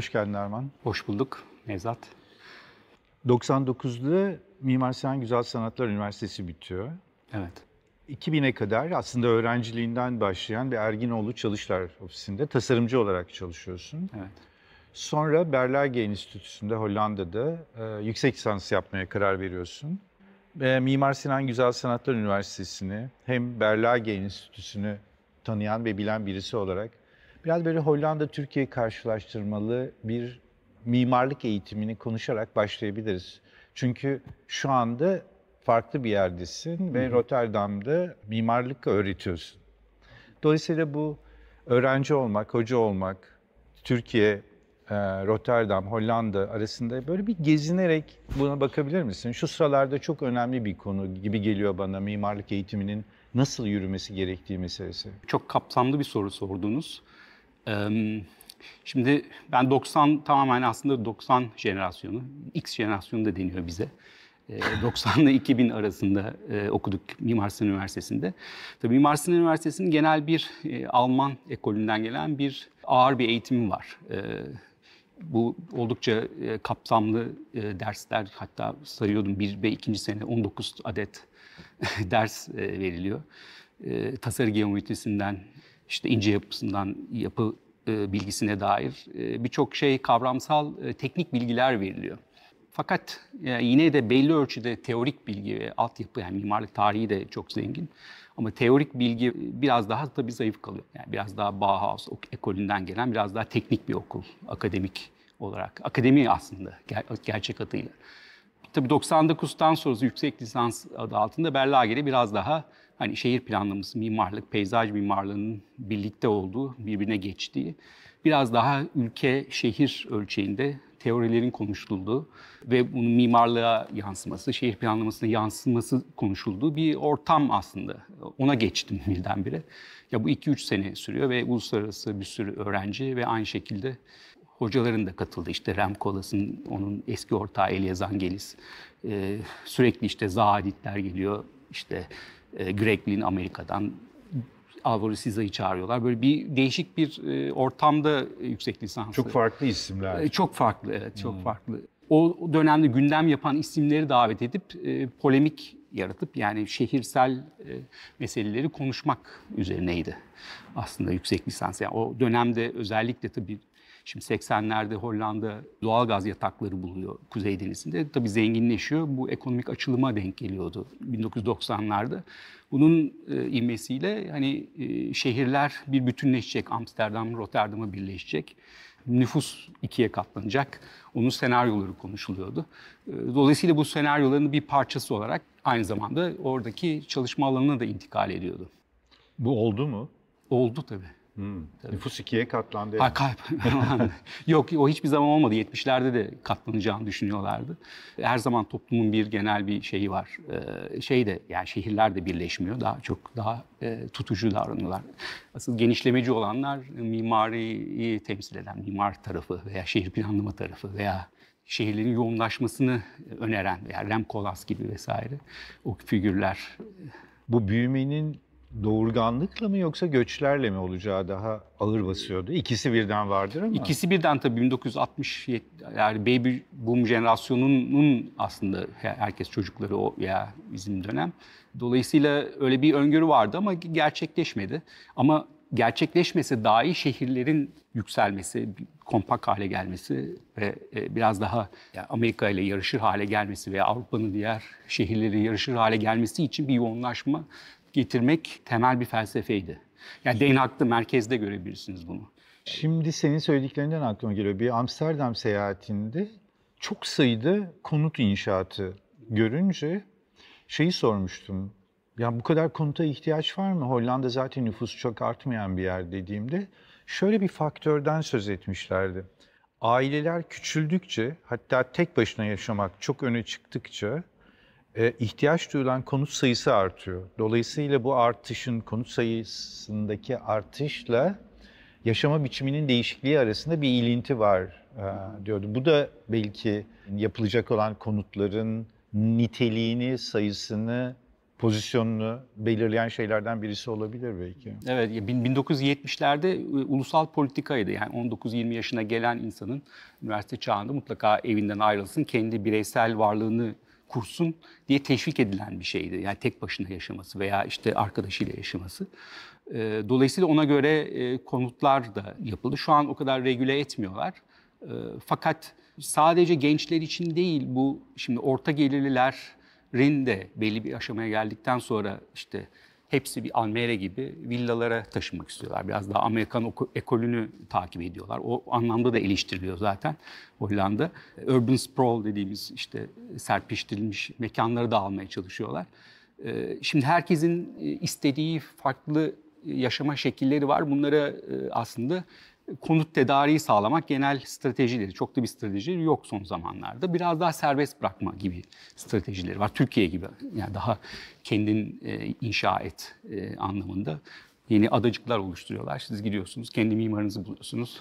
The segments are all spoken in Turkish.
Hoş geldin Erman. Hoş bulduk Nevzat. 99'da Mimar Sinan Güzel Sanatlar Üniversitesi bitiyor. Evet. 2000'e kadar aslında öğrenciliğinden başlayan bir Erginoğlu Çalışlar Ofisi'nde tasarımcı olarak çalışıyorsun. Evet. Sonra Berlage Enstitüsü'nde Hollanda'da e, yüksek lisans yapmaya karar veriyorsun. E, Mimar Sinan Güzel Sanatlar Üniversitesi'ni hem Berlage Enstitüsü'nü tanıyan ve bilen birisi olarak Biraz böyle Hollanda-Türkiye karşılaştırmalı bir mimarlık eğitimini konuşarak başlayabiliriz. Çünkü şu anda farklı bir yerdesin ve Hı-hı. Rotterdam'da mimarlık öğretiyorsun. Dolayısıyla bu öğrenci olmak, hoca olmak, Türkiye, e, Rotterdam, Hollanda arasında böyle bir gezinerek buna bakabilir misin? Şu sıralarda çok önemli bir konu gibi geliyor bana mimarlık eğitiminin nasıl yürümesi gerektiği meselesi. Çok kapsamlı bir soru sordunuz. Şimdi ben 90 tamamen aslında 90 jenerasyonu, X jenerasyonu da deniyor bize. 90 ile 2000 arasında okuduk Mimar Sinan Üniversitesi'nde. Tabii Mimar Sinan Üniversitesi'nin genel bir Alman ekolünden gelen bir ağır bir eğitimi var. Bu oldukça kapsamlı dersler hatta sayıyordum bir ve 2. sene 19 adet ders veriliyor. Tasarı geometrisinden işte ince yapısından yapı e, bilgisine dair e, birçok şey kavramsal e, teknik bilgiler veriliyor. Fakat yine de belli ölçüde teorik bilgi ve altyapı yani mimarlık tarihi de çok zengin. Ama teorik bilgi biraz daha tabii zayıf kalıyor. Yani biraz daha Bauhaus ekolünden gelen biraz daha teknik bir okul akademik olarak. Akademi aslında gerçek adıyla. Tabii 99'tan sonrası yüksek lisans adı altında Berlage'de biraz daha hani şehir planlaması, mimarlık, peyzaj mimarlığının birlikte olduğu, birbirine geçtiği, biraz daha ülke, şehir ölçeğinde teorilerin konuşulduğu ve bunun mimarlığa yansıması, şehir planlamasına yansıması konuşulduğu bir ortam aslında. Ona geçtim birdenbire. Ya bu 2-3 sene sürüyor ve uluslararası bir sürü öğrenci ve aynı şekilde hocaların da katıldı. İşte Rem Kolas'ın, onun eski ortağı Elias Angelis. Ee, sürekli işte Zahaditler geliyor. İşte e, Greg Lynn Amerika'dan, Alvaro Siza'yı çağırıyorlar. Böyle bir değişik bir e, ortamda yüksek lisans. Çok farklı isimler. E, çok farklı evet, çok hmm. farklı. O dönemde gündem yapan isimleri davet edip e, polemik yaratıp yani şehirsel e, meseleleri konuşmak üzerineydi aslında yüksek lisans. Yani o dönemde özellikle tabii Şimdi 80'lerde Hollanda doğal gaz yatakları buluyor Kuzey Denizi'nde. Tabii zenginleşiyor. Bu ekonomik açılıma denk geliyordu 1990'larda. Bunun e, imesiyle hani e, şehirler bir bütünleşecek. Amsterdam, Rotterdam'a birleşecek nüfus ikiye katlanacak. Onun senaryoları konuşuluyordu. E, dolayısıyla bu senaryoların bir parçası olarak aynı zamanda oradaki çalışma alanına da intikal ediyordu. Bu oldu mu? Oldu tabii. Hmm. Nüfus ikiye katlandı. Ha, kayb Yok o hiçbir zaman olmadı. 70'lerde de katlanacağını düşünüyorlardı. Her zaman toplumun bir genel bir şeyi var. Ee, şey de yani şehirler de birleşmiyor. Daha çok daha e, tutucu davranıyorlar. Asıl genişlemeci olanlar mimariyi temsil eden mimar tarafı veya şehir planlama tarafı veya şehirlerin yoğunlaşmasını öneren veya Rem Koolhaas gibi vesaire o figürler. Bu büyümenin doğurganlıkla mı yoksa göçlerle mi olacağı daha ağır basıyordu? İkisi birden vardır ama. İkisi birden tabii 1960 yani baby boom jenerasyonunun aslında herkes çocukları o ya bizim dönem. Dolayısıyla öyle bir öngörü vardı ama gerçekleşmedi. Ama gerçekleşmese dahi şehirlerin yükselmesi, kompak hale gelmesi ve e, biraz daha Amerika ile yarışır hale gelmesi veya Avrupa'nın diğer şehirleri yarışır hale gelmesi için bir yoğunlaşma getirmek temel bir felsefeydi. Yani Dane Hack'ta merkezde görebilirsiniz bunu. Şimdi senin söylediklerinden aklıma geliyor. Bir Amsterdam seyahatinde çok sayıda konut inşaatı görünce şeyi sormuştum. Ya bu kadar konuta ihtiyaç var mı? Hollanda zaten nüfusu çok artmayan bir yer dediğimde şöyle bir faktörden söz etmişlerdi. Aileler küçüldükçe hatta tek başına yaşamak çok öne çıktıkça e, ihtiyaç duyulan konut sayısı artıyor. Dolayısıyla bu artışın konut sayısındaki artışla yaşama biçiminin değişikliği arasında bir ilinti var e, diyordu. Bu da belki yapılacak olan konutların niteliğini, sayısını pozisyonunu belirleyen şeylerden birisi olabilir belki. Evet, 1970'lerde e, ulusal politikaydı. Yani 19-20 yaşına gelen insanın üniversite çağında mutlaka evinden ayrılsın, kendi bireysel varlığını kursun diye teşvik edilen bir şeydi. Yani tek başına yaşaması veya işte arkadaşıyla yaşaması. Ee, dolayısıyla ona göre e, konutlar da yapıldı. Şu an o kadar regüle etmiyorlar. Ee, fakat sadece gençler için değil bu şimdi orta gelirlilerin de belli bir aşamaya geldikten sonra işte hepsi bir Almere gibi villalara taşınmak istiyorlar. Biraz daha Amerikan ekolünü takip ediyorlar. O anlamda da eleştiriliyor zaten Hollanda. Urban sprawl dediğimiz işte serpiştirilmiş mekanları da almaya çalışıyorlar. Ee, şimdi herkesin e, istediği farklı e, yaşama şekilleri var. Bunlara e, aslında konut tedariği sağlamak genel stratejileri, çok da bir strateji yok son zamanlarda. Biraz daha serbest bırakma gibi stratejileri var. Türkiye gibi yani daha kendin e, inşa et e, anlamında yeni adacıklar oluşturuyorlar. Siz gidiyorsunuz, kendi mimarınızı buluyorsunuz,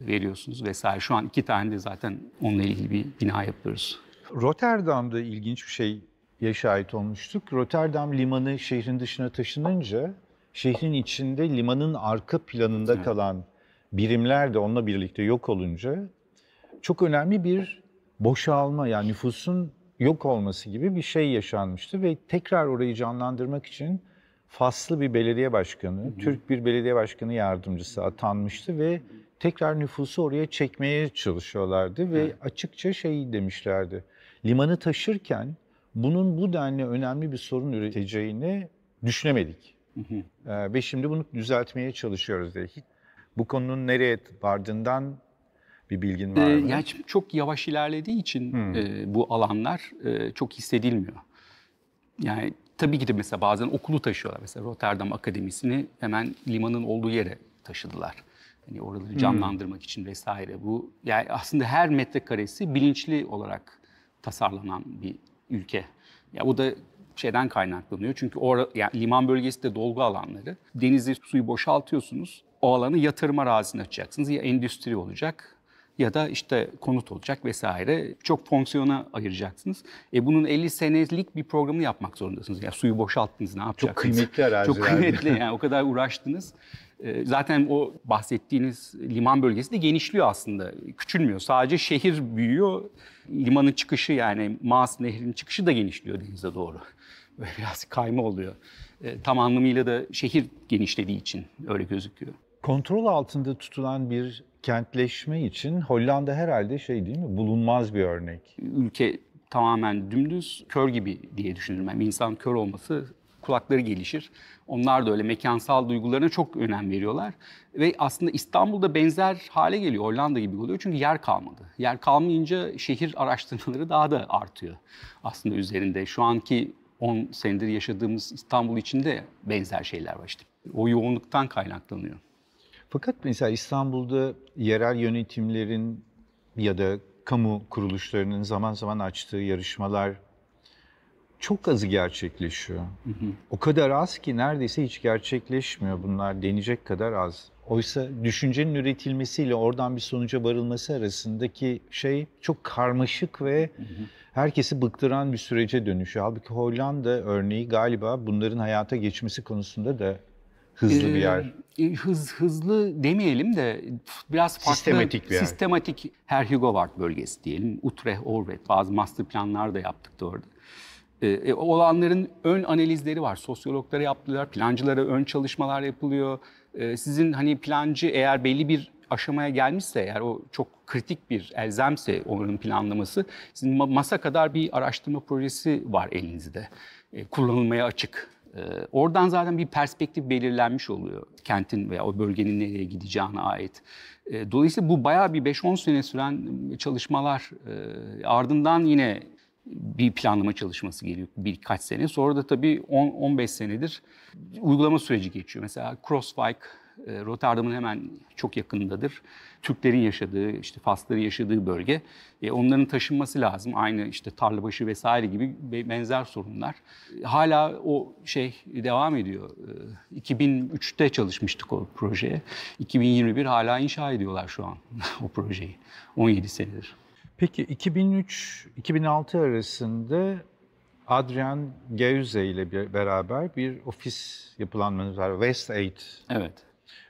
veriyorsunuz vesaire. Şu an iki tane de zaten onunla ilgili bir bina yapıyoruz. Rotterdam'da ilginç bir şey ya şahit olmuştuk. Rotterdam limanı şehrin dışına taşınınca şehrin içinde limanın arka planında evet. kalan birimler de onunla birlikte yok olunca çok önemli bir boşalma yani nüfusun yok olması gibi bir şey yaşanmıştı ve tekrar orayı canlandırmak için Faslı bir belediye başkanı, hı hı. Türk bir belediye başkanı yardımcısı atanmıştı ve tekrar nüfusu oraya çekmeye çalışıyorlardı ve hı. açıkça şey demişlerdi. Limanı taşırken bunun bu denli önemli bir sorun üreteceğini düşünemedik. Hı hı. Ee, ve şimdi bunu düzeltmeye çalışıyoruz diye. Hiç bu konunun nereye vardığından bir bilgin ee, var mı? Yani çok yavaş ilerlediği için hmm. e, bu alanlar e, çok hissedilmiyor. Yani tabii ki de mesela bazen okulu taşıyorlar. Mesela Rotterdam Akademisi'ni hemen limanın olduğu yere taşıdılar. Hani oraları hmm. canlandırmak hmm. için vesaire. Bu yani aslında her metrekaresi bilinçli olarak tasarlanan bir ülke. Ya bu da şeyden kaynaklanıyor. Çünkü orada yani liman bölgesi de dolgu alanları. Denizi suyu boşaltıyorsunuz o alanı yatırıma razına açacaksınız. Ya endüstri olacak ya da işte konut olacak vesaire. Çok fonksiyona ayıracaksınız. E bunun 50 senelik bir programı yapmak zorundasınız. Yani suyu boşalttınız ne yapacaksınız? Çok kıymetli arazi. Çok kıymetli yani o kadar uğraştınız. E, zaten o bahsettiğiniz liman bölgesi de genişliyor aslında. Küçülmüyor. Sadece şehir büyüyor. Limanın çıkışı yani Maas Nehri'nin çıkışı da genişliyor denize doğru. Böyle biraz kayma oluyor. E, tam anlamıyla da şehir genişlediği için öyle gözüküyor kontrol altında tutulan bir kentleşme için Hollanda herhalde şey değil mi? Bulunmaz bir örnek. Ülke tamamen dümdüz kör gibi diye düşünürüm. İnsan kör olması kulakları gelişir. Onlar da öyle mekansal duygularına çok önem veriyorlar. Ve aslında İstanbul'da benzer hale geliyor. Hollanda gibi oluyor çünkü yer kalmadı. Yer kalmayınca şehir araştırmaları daha da artıyor aslında üzerinde. Şu anki 10 senedir yaşadığımız İstanbul içinde benzer şeyler var işte. O yoğunluktan kaynaklanıyor. Fakat mesela İstanbul'da yerel yönetimlerin ya da kamu kuruluşlarının zaman zaman açtığı yarışmalar çok azı gerçekleşiyor. Hı hı. O kadar az ki neredeyse hiç gerçekleşmiyor bunlar denecek kadar az. Oysa düşüncenin üretilmesiyle oradan bir sonuca varılması arasındaki şey çok karmaşık ve herkesi bıktıran bir sürece dönüşüyor. Halbuki Hollanda örneği galiba bunların hayata geçmesi konusunda da hızlı bir ee, yer. E, hız hızlı demeyelim de biraz farklı sistematik, yani. sistematik her Hugowart bölgesi diyelim. Utrecht, Orvet bazı master planlar da yaptık da orada. E, e, olanların ön analizleri var. Sosyologlara yaptılar, plancılara ön çalışmalar yapılıyor. E, sizin hani plancı eğer belli bir aşamaya gelmişse eğer o çok kritik bir elzemse onun planlaması sizin masa kadar bir araştırma projesi var elinizde. E, kullanılmaya açık ee, oradan zaten bir perspektif belirlenmiş oluyor kentin veya o bölgenin nereye gideceğine ait. Ee, dolayısıyla bu bayağı bir 5-10 sene süren çalışmalar ee, ardından yine bir planlama çalışması geliyor birkaç sene. Sonra da tabii 10-15 senedir uygulama süreci geçiyor. Mesela Crossbike e, Rotterdam'ın hemen çok yakınındadır. Türklerin yaşadığı, işte Fasların yaşadığı bölge. E, onların taşınması lazım. Aynı işte Tarlabaşı vesaire gibi benzer sorunlar. hala o şey devam ediyor. 2003'te ee, çalışmıştık o projeye. 2021 hala inşa ediyorlar şu an o projeyi. 17 senedir. Peki 2003-2006 arasında Adrian Geuze ile beraber bir ofis yapılanması var. West Eight. evet.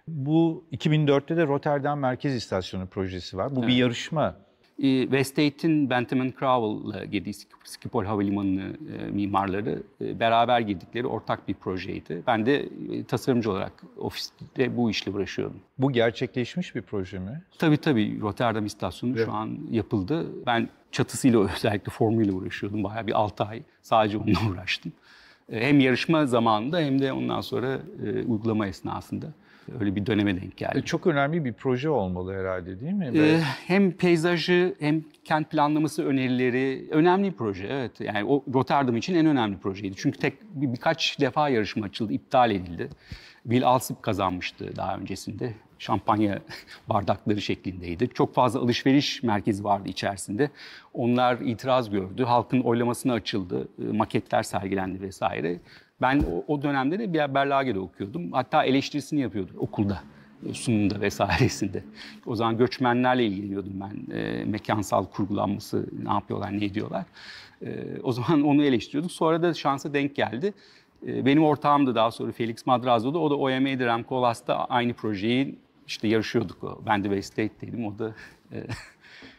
Bu 2004'te de Rotterdam Merkez İstasyonu projesi var. Bu evet. bir yarışma. Ee, Westate'in Bentham Crowell'la girdiği Skipol Havalimanı e, mimarları e, beraber girdikleri ortak bir projeydi. Ben de e, tasarımcı olarak ofiste bu işle uğraşıyordum. Bu gerçekleşmiş bir proje mi? Tabii tabii. Rotterdam istasyonu evet. şu an yapıldı. Ben çatısıyla özellikle formuyla uğraşıyordum. Bayağı bir 6 ay sadece onunla uğraştım. Hem yarışma zamanında hem de ondan sonra uygulama esnasında. Öyle bir döneme denk geldi. E, çok önemli bir proje olmalı herhalde değil mi? Ee, hem peyzajı hem kent planlaması önerileri önemli bir proje evet. Yani o Rotterdam için en önemli projeydi. Çünkü tek bir, birkaç defa yarışma açıldı, iptal edildi. Bill Alsip kazanmıştı daha öncesinde. Şampanya bardakları şeklindeydi. Çok fazla alışveriş merkezi vardı içerisinde. Onlar itiraz gördü. Halkın oylamasına açıldı. Ee, maketler sergilendi vesaire. Ben o, dönemde de bir Berlage'de okuyordum. Hatta eleştirisini yapıyordum okulda e, sunumda vesairesinde. O zaman göçmenlerle ilgileniyordum ben. E, mekansal kurgulanması, ne yapıyorlar, ne ediyorlar. E, o zaman onu eleştiriyorduk. Sonra da şansa denk geldi. E, benim da daha sonra Felix Madrazo'da. O da OMA'ydı, Remco Olas'ta aynı projeyi işte yarışıyorduk. O. Ben de West State'deydim, o da... E,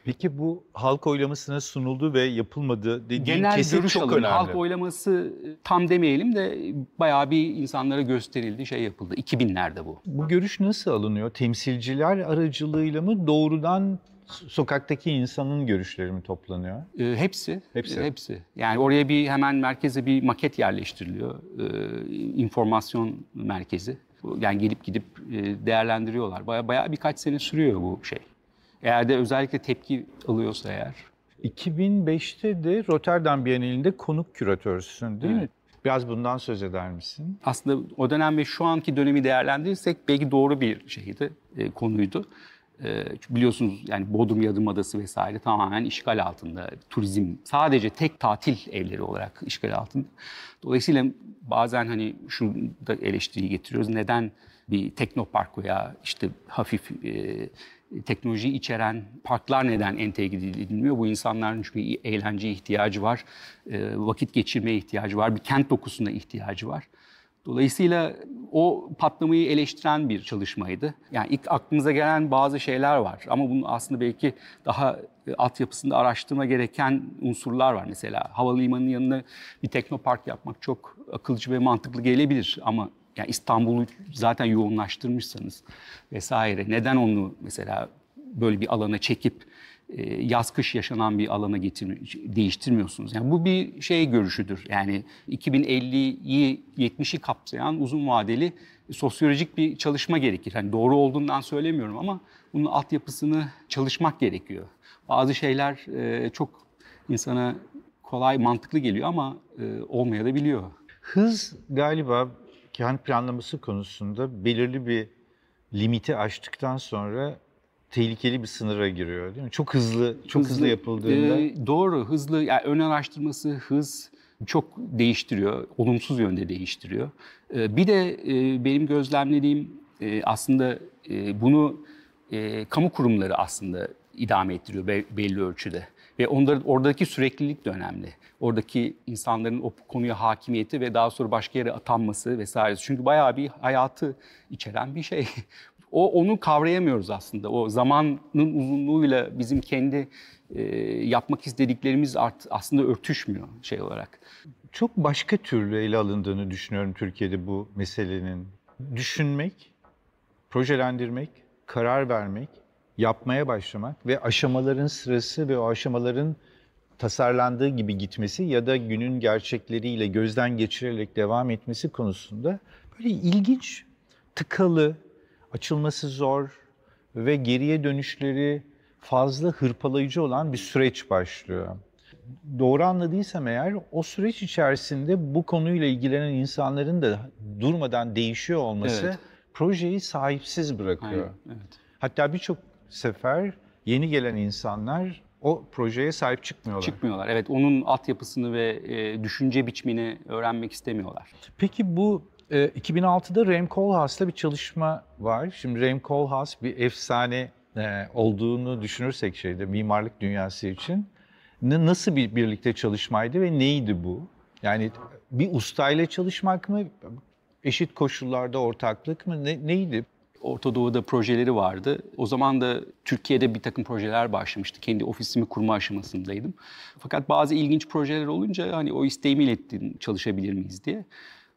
Peki bu halk oylamasına sunuldu ve yapılmadı dediğin Genel kesin görüş çok alın. önemli. Halk oylaması e, tam demeyelim de bayağı bir insanlara gösterildi, şey yapıldı. 2000'lerde bu. Bu görüş nasıl alınıyor? Temsilciler aracılığıyla mı doğrudan sokaktaki insanın görüşleri mi toplanıyor? E, hepsi. Hepsi. E, hepsi. Yani oraya bir hemen merkeze bir maket yerleştiriliyor. E, informasyon merkezi. Yani gelip gidip e, değerlendiriyorlar. Baya bayağı birkaç sene sürüyor bu şey eğer de özellikle tepki alıyorsa eğer. 2005'te de Rotterdam Bienalinde konuk küratörsün değil evet. mi? Biraz bundan söz eder misin? Aslında o dönem ve şu anki dönemi değerlendirirsek belki doğru bir şeydi, e, konuydu. E, biliyorsunuz yani Bodrum Yadım Adası vesaire tamamen işgal altında. Turizm sadece tek tatil evleri olarak işgal altında. Dolayısıyla bazen hani şu da eleştiriyi getiriyoruz. Neden bir teknopark veya işte hafif e, teknoloji içeren parklar neden entegre edilmiyor? Bu insanların çünkü eğlenceye ihtiyacı var, e, vakit geçirmeye ihtiyacı var, bir kent dokusuna ihtiyacı var. Dolayısıyla o patlamayı eleştiren bir çalışmaydı. Yani ilk aklımıza gelen bazı şeyler var ama bunun aslında belki daha e, altyapısında araştırma gereken unsurlar var. Mesela havalimanının yanına bir teknopark yapmak çok akılcı ve mantıklı gelebilir ama yani İstanbul'u zaten yoğunlaştırmışsanız vesaire neden onu mesela böyle bir alana çekip e, yaz kış yaşanan bir alana getir, değiştirmiyorsunuz. Yani bu bir şey görüşüdür. Yani 2050'yi 70'i kapsayan uzun vadeli sosyolojik bir çalışma gerekir. Yani doğru olduğundan söylemiyorum ama bunun altyapısını çalışmak gerekiyor. Bazı şeyler e, çok insana kolay mantıklı geliyor ama e, olmaya da biliyor. Hız galiba Kehan planlaması konusunda belirli bir limiti aştıktan sonra tehlikeli bir sınıra giriyor değil mi? Çok hızlı, çok hızlı, hızlı yapıldığında. E, doğru, hızlı. Yani ön araştırması, hız çok değiştiriyor, olumsuz yönde değiştiriyor. E, bir de e, benim gözlemlediğim e, aslında e, bunu e, kamu kurumları aslında idame ettiriyor be, belli ölçüde. Ve onların oradaki süreklilik de önemli. Oradaki insanların o konuya hakimiyeti ve daha sonra başka yere atanması vesaire. Çünkü bayağı bir hayatı içeren bir şey. O onu kavrayamıyoruz aslında. O zamanın uzunluğuyla bizim kendi e, yapmak istediklerimiz art, aslında örtüşmüyor şey olarak. Çok başka türlü ele alındığını düşünüyorum Türkiye'de bu meselenin. Düşünmek, projelendirmek, karar vermek yapmaya başlamak ve aşamaların sırası ve o aşamaların tasarlandığı gibi gitmesi ya da günün gerçekleriyle gözden geçirerek devam etmesi konusunda böyle ilginç, tıkalı, açılması zor ve geriye dönüşleri fazla hırpalayıcı olan bir süreç başlıyor. Doğru anladıysam eğer o süreç içerisinde bu konuyla ilgilenen insanların da durmadan değişiyor olması evet. projeyi sahipsiz bırakıyor. Aynen, evet. Hatta birçok sefer yeni gelen insanlar o projeye sahip çıkmıyorlar. Çıkmıyorlar. Evet, onun altyapısını ve e, düşünce biçimini öğrenmek istemiyorlar. Peki bu e, 2006'da Rem Koolhaas'la bir çalışma var. Şimdi Rem Koolhaas bir efsane e, olduğunu düşünürsek şeyde mimarlık dünyası için nasıl bir birlikte çalışmaydı ve neydi bu? Yani bir ustayla çalışmak mı? Eşit koşullarda ortaklık mı? Ne, neydi? Orta Doğu'da projeleri vardı. O zaman da Türkiye'de bir takım projeler başlamıştı. Kendi ofisimi kurma aşamasındaydım. Fakat bazı ilginç projeler olunca hani o isteğimi ilettim çalışabilir miyiz diye.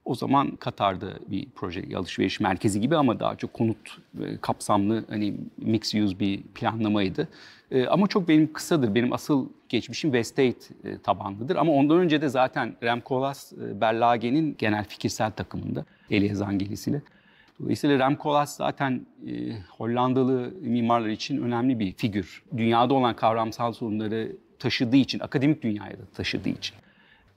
O zaman Katar'da bir proje alışveriş merkezi gibi ama daha çok konut e, kapsamlı hani mix use bir planlamaydı. E, ama çok benim kısadır. Benim asıl geçmişim Westgate e, tabanlıdır. Ama ondan önce de zaten Rem Koolhaas, Berlage'nin genel fikirsel takımında Elie Elias ile. Dolayısıyla Rem Koolhaas zaten e, Hollandalı mimarlar için önemli bir figür. Dünyada olan kavramsal sorunları taşıdığı için, akademik dünyaya da taşıdığı için.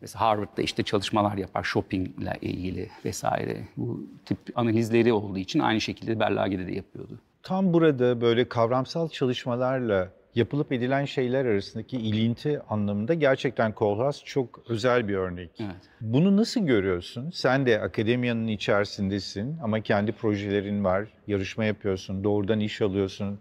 Mesela Harvard'da işte çalışmalar yapar shoppingle ilgili vesaire. Bu tip analizleri olduğu olduğu için aynı şekilde Berlage'de de yapıyordu. Tam burada böyle kavramsal çalışmalarla yapılıp edilen şeyler arasındaki ilinti anlamında gerçekten Kolhas çok özel bir örnek. Evet. Bunu nasıl görüyorsun? Sen de akademiyanın içerisindesin ama kendi projelerin var, yarışma yapıyorsun, doğrudan iş alıyorsun.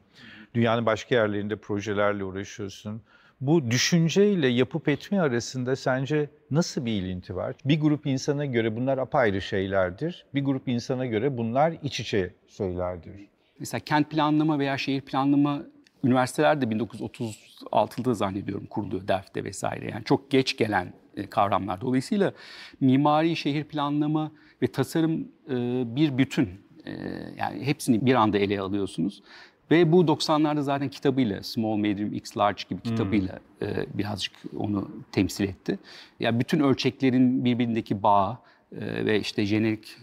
Dünyanın başka yerlerinde projelerle uğraşıyorsun. Bu düşünceyle yapıp etme arasında sence nasıl bir ilinti var? Bir grup insana göre bunlar apayrı şeylerdir. Bir grup insana göre bunlar iç içe şeylerdir. Mesela kent planlama veya şehir planlama üniversiteler de 1936'da zannediyorum kuruluyor DERF'te vesaire. Yani çok geç gelen e, kavramlar. Dolayısıyla mimari, şehir planlama ve tasarım e, bir bütün. E, yani hepsini bir anda ele alıyorsunuz. Ve bu 90'larda zaten kitabıyla, Small, Medium, X, Large gibi hmm. kitabıyla hmm. birazcık onu temsil etti. Ya yani bütün ölçeklerin birbirindeki bağı ve işte jenerik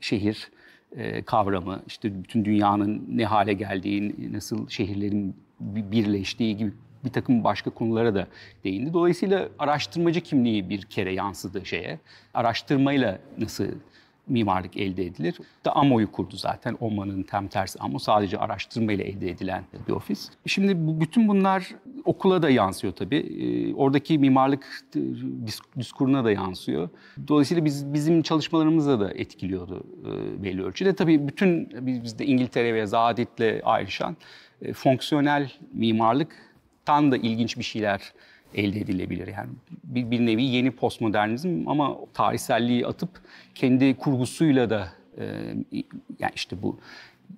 şehir, e, kavramı, işte bütün dünyanın ne hale geldiği, nasıl şehirlerin birleştiği gibi bir takım başka konulara da değindi. Dolayısıyla araştırmacı kimliği bir kere yansıdı şeye. Araştırmayla nasıl mimarlık elde edilir. Da AMO'yu kurdu zaten. OMA'nın tam tersi AMO sadece araştırma ile elde edilen bir ofis. Şimdi bu, bütün bunlar okula da yansıyor tabii. E, oradaki mimarlık diskuruna da yansıyor. Dolayısıyla biz bizim çalışmalarımızda da etkiliyordu e, belli ölçüde. Tabii bütün bizde İngiltere ve Zadit'le ayrışan e, fonksiyonel tam da ilginç bir şeyler elde edilebilir. Yani bir, bir nevi yeni postmodernizm ama tarihselliği atıp kendi kurgusuyla da e, yani işte bu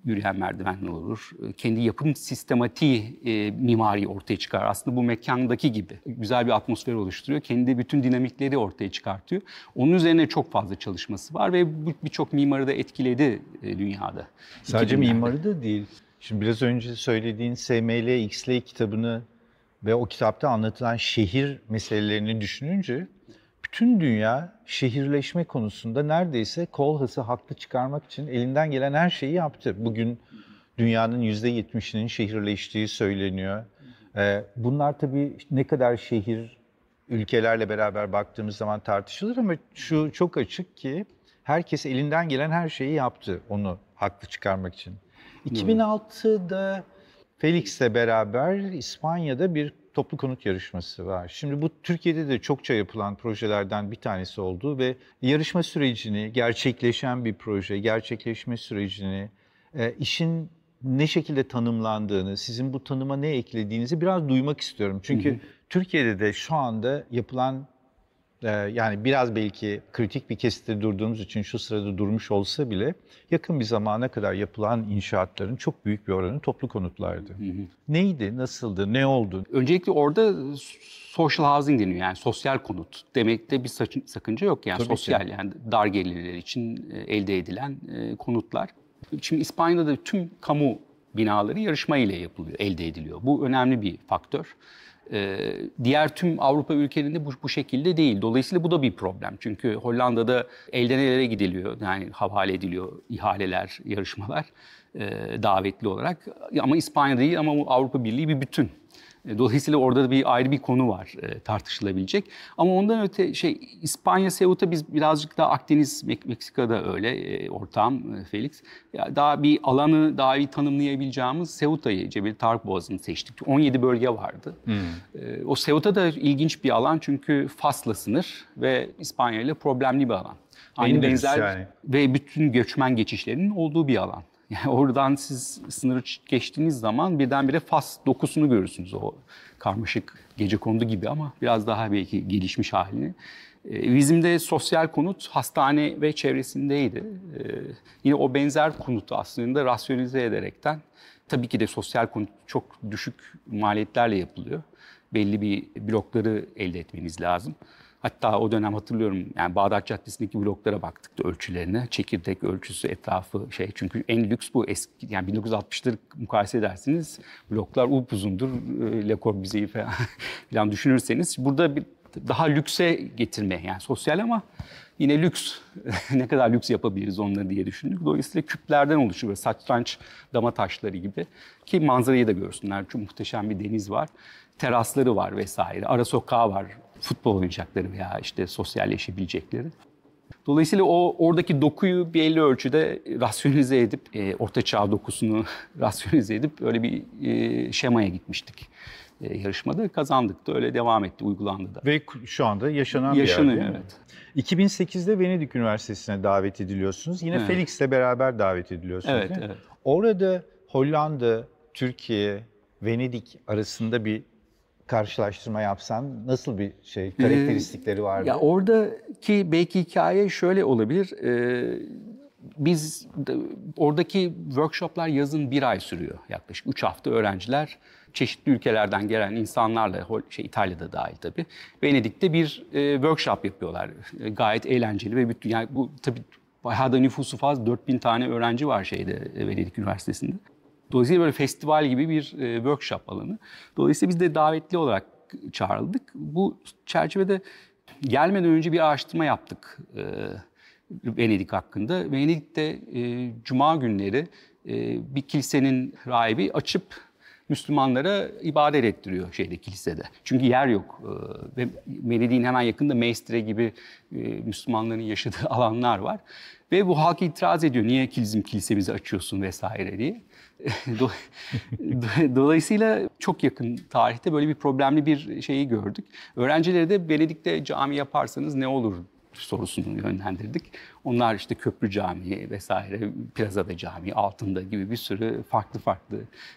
yürüyen merdiven ne olur. E, kendi yapım sistematiği e, mimari ortaya çıkar. Aslında bu mekandaki gibi güzel bir atmosfer oluşturuyor. Kendi bütün dinamikleri ortaya çıkartıyor. Onun üzerine çok fazla çalışması var ve birçok mimarı da etkiledi e, dünyada. Sadece mimarı da değil. Şimdi biraz önce söylediğin SML, XL kitabını ve o kitapta anlatılan şehir meselelerini düşününce bütün dünya şehirleşme konusunda neredeyse kol hası haklı çıkarmak için elinden gelen her şeyi yaptı. Bugün dünyanın %70'inin şehirleştiği söyleniyor. Ee, bunlar tabii ne kadar şehir ülkelerle beraber baktığımız zaman tartışılır ama şu çok açık ki herkes elinden gelen her şeyi yaptı onu haklı çıkarmak için. 2006'da Felix'le beraber İspanya'da bir toplu konut yarışması var. Şimdi bu Türkiye'de de çokça yapılan projelerden bir tanesi olduğu ve yarışma sürecini, gerçekleşen bir proje, gerçekleşme sürecini, e, işin ne şekilde tanımlandığını, sizin bu tanıma ne eklediğinizi biraz duymak istiyorum. Çünkü hı hı. Türkiye'de de şu anda yapılan ee, yani biraz belki kritik bir kesitte durduğumuz için şu sırada durmuş olsa bile yakın bir zamana kadar yapılan inşaatların çok büyük bir oranı toplu konutlardı. Neydi, nasıldı, ne oldu? Öncelikle orada social housing deniyor yani sosyal konut demekte de bir sakınca yok yani Tabii sosyal ki. yani dar gelirler için e, elde edilen e, konutlar. Şimdi İspanya'da da tüm kamu binaları yarışma ile yapılıyor, elde ediliyor. Bu önemli bir faktör. Ee, diğer tüm Avrupa ülkelerinde bu, bu şekilde değil. Dolayısıyla bu da bir problem. Çünkü Hollanda'da elden elere gidiliyor. Yani havale ediliyor ihaleler, yarışmalar e, davetli olarak. Ama İspanya değil ama Avrupa Birliği bir bütün. E, dolayısıyla orada da bir ayrı bir konu var e, tartışılabilecek. Ama ondan öte şey İspanya, Ceuta biz birazcık daha Akdeniz, Meksika'da öyle e, ortağım e, Felix. Ya daha bir alanı daha iyi tanımlayabileceğimiz Ceuta'yı, Cebel Tarık Boğazı'nı seçtik. 17 bölge vardı. Hmm. E, o Ceuta da ilginç bir alan çünkü Fas'la sınır ve İspanya ile problemli bir alan. Aynı benzer yani. ve bütün göçmen geçişlerinin olduğu bir alan. Yani oradan siz sınırı geçtiğiniz zaman birdenbire Fas dokusunu görürsünüz o karmaşık gece kondu gibi ama biraz daha belki gelişmiş halini. Bizimde ee, sosyal konut hastane ve çevresindeydi. Ee, yine o benzer konutu aslında rasyonize ederekten tabii ki de sosyal konut çok düşük maliyetlerle yapılıyor. Belli bir blokları elde etmeniz lazım. Hatta o dönem hatırlıyorum yani Bağdat Caddesi'ndeki bloklara baktık da ölçülerine. Çekirdek ölçüsü, etrafı şey. Çünkü en lüks bu eski yani 1960'ları mukayese edersiniz. Bloklar upuzundur. E, Le Corbusier'i falan, falan düşünürseniz. Burada bir daha lükse getirme yani sosyal ama yine lüks ne kadar lüks yapabiliriz onları diye düşündük. Dolayısıyla küplerden oluşuyor satranç dama taşları gibi ki manzarayı da görsünler. Çok muhteşem bir deniz var. Terasları var vesaire. Ara sokağı var futbol oynayacakları veya işte sosyalleşebilecekleri. Dolayısıyla o oradaki dokuyu belli ölçüde e, rasyonize edip, e, orta çağ dokusunu rasyonize edip öyle bir e, şemaya gitmiştik e, yarışmada. Kazandık da öyle devam etti, uygulandı da. Ve şu anda yaşanan Yaşanıyor, bir yer evet. 2008'de Venedik Üniversitesi'ne davet ediliyorsunuz. Yine evet. Felix'le beraber davet ediliyorsunuz evet, Evet. Orada Hollanda, Türkiye, Venedik arasında bir karşılaştırma yapsan nasıl bir şey karakteristikleri vardı? Ya oradaki belki hikaye şöyle olabilir. Ee, biz oradaki workshoplar yazın bir ay sürüyor yaklaşık. Üç hafta öğrenciler çeşitli ülkelerden gelen insanlarla, şey, İtalya'da dahil tabii, Venedik'te bir e, workshop yapıyorlar. E, gayet eğlenceli ve bütün, yani bu tabi bayağı da nüfusu fazla, 4000 tane öğrenci var şeyde e, Venedik Üniversitesi'nde. Dolayısıyla böyle festival gibi bir e, workshop alanı. Dolayısıyla biz de davetli olarak çağrıldık. Bu çerçevede gelmeden önce bir araştırma yaptık e, Venedik hakkında. Venedik'te e, cuma günleri e, bir kilisenin rahibi açıp Müslümanlara ibadet ettiriyor şeyde kilisede. Çünkü yer yok. E, ve Venedik'in hemen yakında Meistre gibi e, Müslümanların yaşadığı alanlar var. Ve bu halk itiraz ediyor. Niye bizim kilisemizi açıyorsun vesaire diye. Dolayısıyla çok yakın tarihte böyle bir problemli bir şeyi gördük. Öğrencileri de Benedikte cami yaparsanız ne olur sorusunu yönlendirdik. Onlar işte Köprü Camii vesaire, Plazada Camii altında gibi bir sürü farklı farklı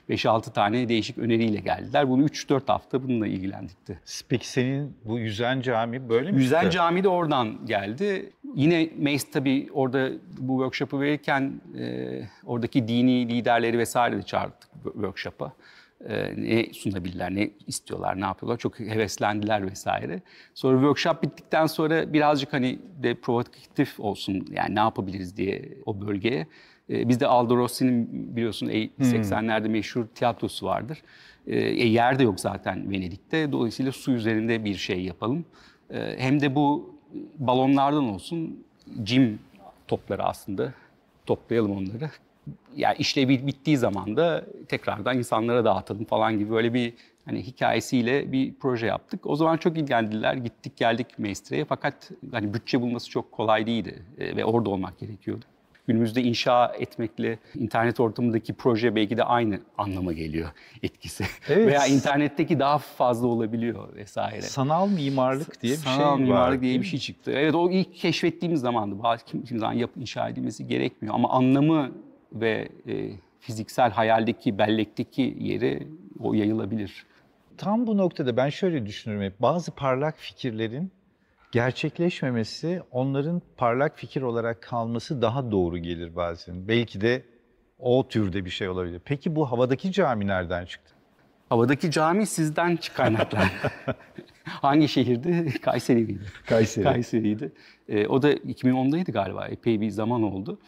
5-6 tane değişik öneriyle geldiler. Bunu 3-4 hafta bununla ilgilendikti. Peki senin bu Yüzen Camii böyle mi? Yüzen Cami de oradan geldi. Yine Mace tabii orada bu workshop'ı verirken e, oradaki dini liderleri vesaire de çağırdık workshop'a. Ee, ne sunabilirler, ne istiyorlar, ne yapıyorlar. Çok heveslendiler vesaire. Sonra workshop bittikten sonra birazcık hani de provokatif olsun yani ne yapabiliriz diye o bölgeye. E, ee, bizde Aldo Rossi'nin biliyorsun 80'lerde e, hmm. meşhur tiyatrosu vardır. Ee, e, yer de yok zaten Venedik'te. Dolayısıyla su üzerinde bir şey yapalım. hem de bu balonlardan olsun cim topları aslında toplayalım onları yani işlevi bittiği zaman da tekrardan insanlara dağıtalım falan gibi böyle bir hani hikayesiyle bir proje yaptık. O zaman çok ilgilendiler. Gittik geldik meistreye. fakat hani bütçe bulması çok kolay değildi e, ve orada olmak gerekiyordu. Günümüzde inşa etmekle internet ortamındaki proje belki de aynı anlama geliyor etkisi. Evet. Veya internetteki daha fazla olabiliyor vesaire. Sanal mimarlık diye bir Sanal şey Sanal mimarlık var, diye bir şey çıktı. Evet o ilk keşfettiğimiz zamandı. Bazı kim, yap, inşa edilmesi gerekmiyor ama anlamı ve e, fiziksel hayaldeki, bellekteki yeri o yayılabilir. Tam bu noktada ben şöyle düşünürüm hep. Bazı parlak fikirlerin gerçekleşmemesi, onların parlak fikir olarak kalması daha doğru gelir bazen. Belki de o türde bir şey olabilir. Peki bu havadaki cami nereden çıktı? Havadaki cami sizden kaynaklar. Hangi şehirdi? Kayseri'ydi. Kayseri. Kayseri'ydi. Ee, o da 2010'daydı galiba. Epey bir zaman oldu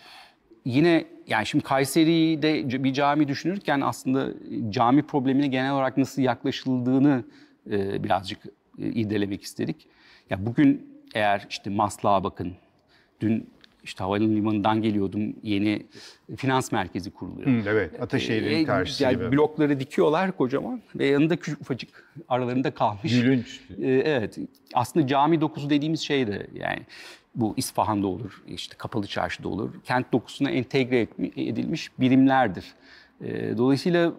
yine yani şimdi Kayseri'de bir cami düşünürken aslında cami problemine genel olarak nasıl yaklaşıldığını e, birazcık e, irdelemek istedik. Ya bugün eğer işte Maslak'a bakın, dün işte havalimanından geliyordum. Yeni finans merkezi kuruluyor. Hı, evet, Ataşehir'in e, e karşısında. Yani gibi. blokları dikiyorlar kocaman ve yanında küçük ufacık aralarında kalmış. Gülünç. E, evet. Aslında cami dokusu dediğimiz şey de yani bu İsfahan'da olur, işte Kapalı Çarşı'da olur. Kent dokusuna entegre edilmiş birimlerdir. Ee, dolayısıyla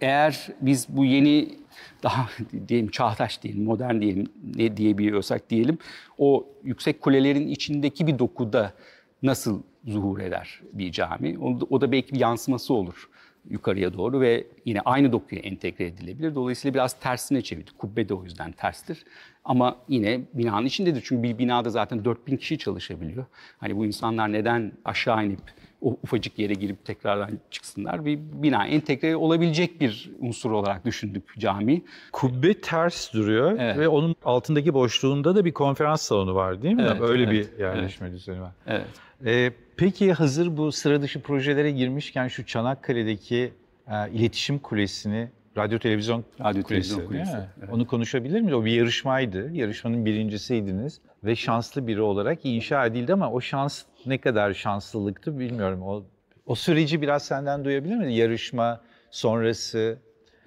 eğer biz bu yeni daha diyelim çağdaş diyelim, modern diyelim ne diyebiliyorsak diyelim o yüksek kulelerin içindeki bir dokuda nasıl zuhur eder bir cami? O da, belki bir yansıması olur yukarıya doğru ve yine aynı dokuya entegre edilebilir. Dolayısıyla biraz tersine çevirdik. Kubbe de o yüzden terstir. Ama yine binanın içindedir. Çünkü bir binada zaten 4000 kişi çalışabiliyor. Hani bu insanlar neden aşağı inip o ufacık yere girip tekrardan çıksınlar. Bir bina entegre olabilecek bir unsur olarak düşündük cami. Kubbe ters duruyor evet. ve onun altındaki boşluğunda da bir konferans salonu var değil mi? Evet, Öyle evet, bir yerleşme evet. düzeni var. Evet. Ee, peki hazır bu sıra dışı projelere girmişken şu Çanakkale'deki e, iletişim kulesini Radyo Televizyon Radyo Kulesi, televizyon kulesi. Evet. Onu konuşabilir miyiz? O bir yarışmaydı. Yarışmanın birincisiydiniz ve şanslı biri olarak inşa edildi ama o şans ne kadar şanslılıktı bilmiyorum. O o süreci biraz senden duyabilir miyiz? Yarışma sonrası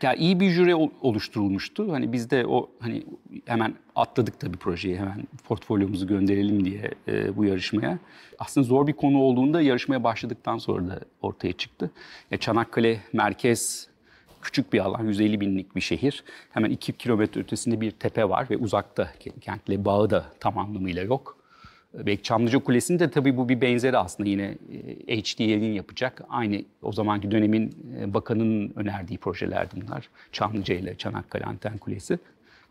ya iyi bir jüri oluşturulmuştu. Hani biz de o hani hemen atladık tabii projeyi hemen portfolyomuzu gönderelim diye e, bu yarışmaya. Aslında zor bir konu olduğunda yarışmaya başladıktan sonra da ortaya çıktı. Ya Çanakkale merkez küçük bir alan, 150 binlik bir şehir. Hemen 2 kilometre ötesinde bir tepe var ve uzakta kentle bağı da tam anlamıyla yok. Ee, belki Çamlıca Kulesi'ni de tabii bu bir benzeri aslında yine e, HDL'in yapacak. Aynı o zamanki dönemin e, bakanın önerdiği projelerdi bunlar. Çamlıca ile Çanakkale Anten Kulesi.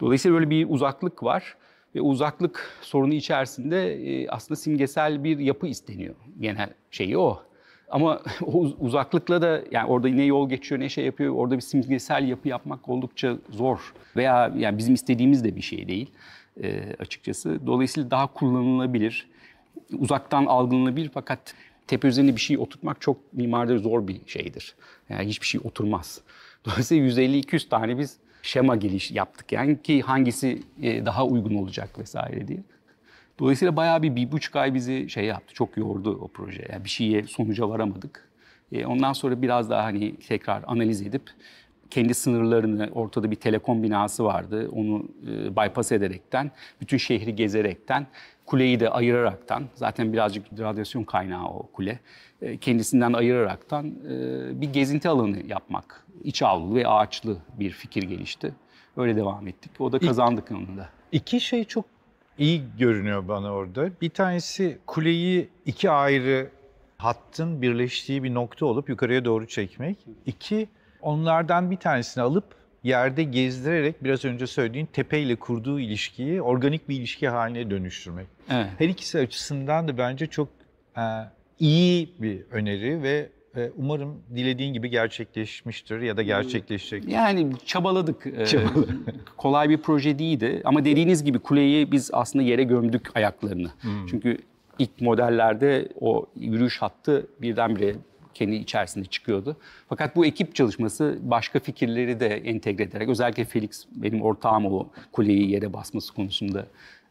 Dolayısıyla böyle bir uzaklık var ve uzaklık sorunu içerisinde e, aslında simgesel bir yapı isteniyor. Genel şeyi o. Ama o uzaklıkla da yani orada ne yol geçiyor ne şey yapıyor orada bir simgesel yapı yapmak oldukça zor. Veya yani bizim istediğimiz de bir şey değil e, açıkçası. Dolayısıyla daha kullanılabilir, uzaktan algılanabilir fakat tepe üzerine bir şey oturtmak çok mimarda zor bir şeydir. Yani hiçbir şey oturmaz. Dolayısıyla 150-200 tane biz şema geliş yaptık yani ki hangisi e, daha uygun olacak vesaire diye. Dolayısıyla bayağı bir, bir buçuk ay bizi şey yaptı, çok yordu o proje. Yani bir şeye, sonuca varamadık. E, ondan sonra biraz daha hani tekrar analiz edip kendi sınırlarını ortada bir telekom binası vardı. Onu e, bypass ederekten, bütün şehri gezerekten, kuleyi de ayıraraktan, zaten birazcık radyasyon kaynağı o kule, e, kendisinden ayıraraktan e, bir gezinti alanı yapmak. İç avlu ve ağaçlı bir fikir gelişti. Öyle devam ettik. O da kazandık İk, onunla. İki şey çok iyi görünüyor bana orada. Bir tanesi kuleyi iki ayrı hattın birleştiği bir nokta olup yukarıya doğru çekmek. İki, Onlardan bir tanesini alıp yerde gezdirerek biraz önce söylediğin tepeyle kurduğu ilişkiyi organik bir ilişki haline dönüştürmek. Evet. Her ikisi açısından da bence çok e, iyi bir öneri ve e, umarım dilediğin gibi gerçekleşmiştir ya da gerçekleşecek. Yani çabaladık. E, çabaladık. Kolay bir proje değildi ama dediğiniz gibi kuleyi biz aslında yere gömdük ayaklarını. Hmm. Çünkü ilk modellerde o yürüyüş hattı birdenbire kendi içerisinde çıkıyordu. Fakat bu ekip çalışması başka fikirleri de entegre ederek özellikle Felix benim ortağım o kuleyi yere basması konusunda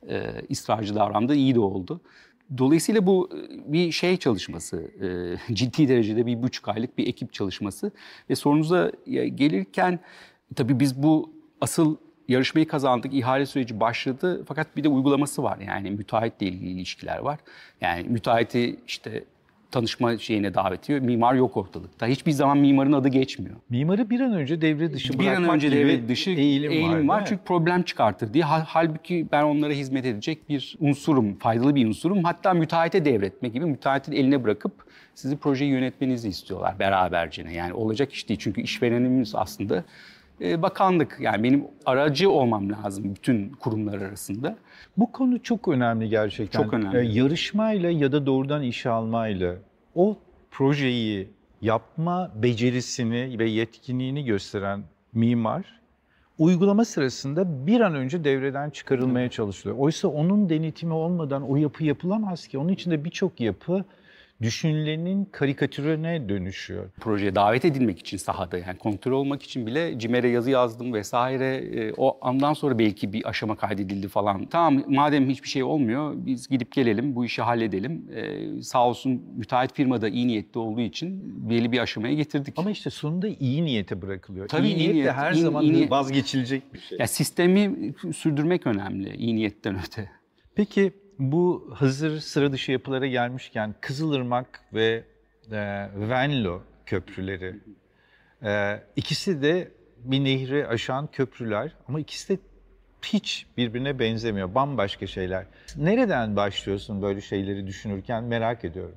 e, ısrarcı davrandı. iyi de oldu. Dolayısıyla bu e, bir şey çalışması, e, ciddi derecede bir buçuk aylık bir ekip çalışması. Ve sorunuza gelirken tabii biz bu asıl yarışmayı kazandık, ihale süreci başladı. Fakat bir de uygulaması var yani müteahhitle ilgili ilişkiler var. Yani müteahhiti işte tanışma şeyine davetiyor. Mimar yok ortalıkta. Hiçbir zaman mimarın adı geçmiyor. Mimarı bir an önce devre dışı bir bırakmak Bir an önce devre dışı eğilim, eğilim var. var çünkü problem çıkartır diye. Halbuki ben onlara hizmet edecek bir unsurum, faydalı bir unsurum. Hatta müteahhite devretme gibi müteahhitin eline bırakıp sizi projeyi yönetmenizi istiyorlar berabercene. Yani olacak iş değil. Çünkü işverenimiz aslında e, bakanlık yani benim aracı olmam lazım bütün kurumlar arasında. Bu konu çok önemli gerçekten. Çok önemli. Ee, yarışmayla ya da doğrudan iş almayla o projeyi yapma becerisini ve yetkinliğini gösteren mimar uygulama sırasında bir an önce devreden çıkarılmaya çalışılıyor. Oysa onun denetimi olmadan o yapı yapılamaz ki. Onun için de birçok yapı düşünülenin karikatürüne dönüşüyor. Projeye davet edilmek için sahada yani kontrol olmak için bile CİMER'e yazı yazdım vesaire. E, o andan sonra belki bir aşama kaydedildi falan. Tamam madem hiçbir şey olmuyor biz gidip gelelim bu işi halledelim. E, sağ olsun müteahhit firma da iyi niyetli olduğu için belli bir aşamaya getirdik. Ama işte sonunda iyi niyete bırakılıyor. Tabii iyi, iyi niyet, de her iyi, zaman iyi, vazgeçilecek bir şey. Ya sistemi sürdürmek önemli iyi niyetten öte. Peki bu hazır sıra dışı yapılara gelmişken Kızılırmak ve e, Venlo köprüleri e, ikisi de bir nehri aşan köprüler ama ikisi de hiç birbirine benzemiyor. Bambaşka şeyler. Nereden başlıyorsun böyle şeyleri düşünürken merak ediyorum.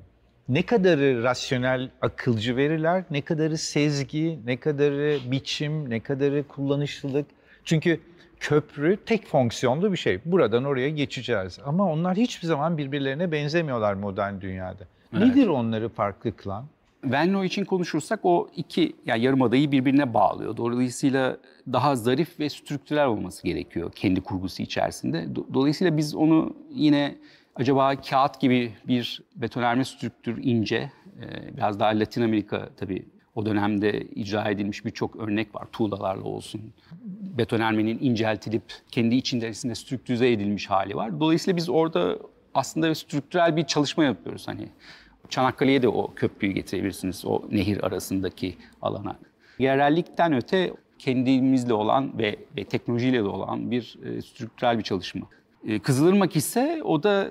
Ne kadarı rasyonel, akılcı veriler, ne kadarı sezgi, ne kadarı biçim, ne kadarı kullanışlılık. Çünkü köprü tek fonksiyonlu bir şey. Buradan oraya geçeceğiz. Ama onlar hiçbir zaman birbirlerine benzemiyorlar modern dünyada. Evet. Nedir onları farklı kılan? Venlo için konuşursak o iki yani yarım adayı birbirine bağlıyor. Dolayısıyla daha zarif ve strüktürel olması gerekiyor kendi kurgusu içerisinde. Dolayısıyla biz onu yine acaba kağıt gibi bir betonarme strüktür ince, e, biraz daha Latin Amerika tabii o dönemde icra edilmiş birçok örnek var tuğlalarla olsun. Betonarmenin inceltilip kendi içerisinde strüktüze edilmiş hali var. Dolayısıyla biz orada aslında strüktürel bir çalışma yapıyoruz. Hani Çanakkale'ye de o köprüyü getirebilirsiniz o nehir arasındaki alana. Yerellikten öte kendimizle olan ve, ve teknolojiyle de olan bir e, strüktürel bir çalışma. E, Kızılırmak ise o da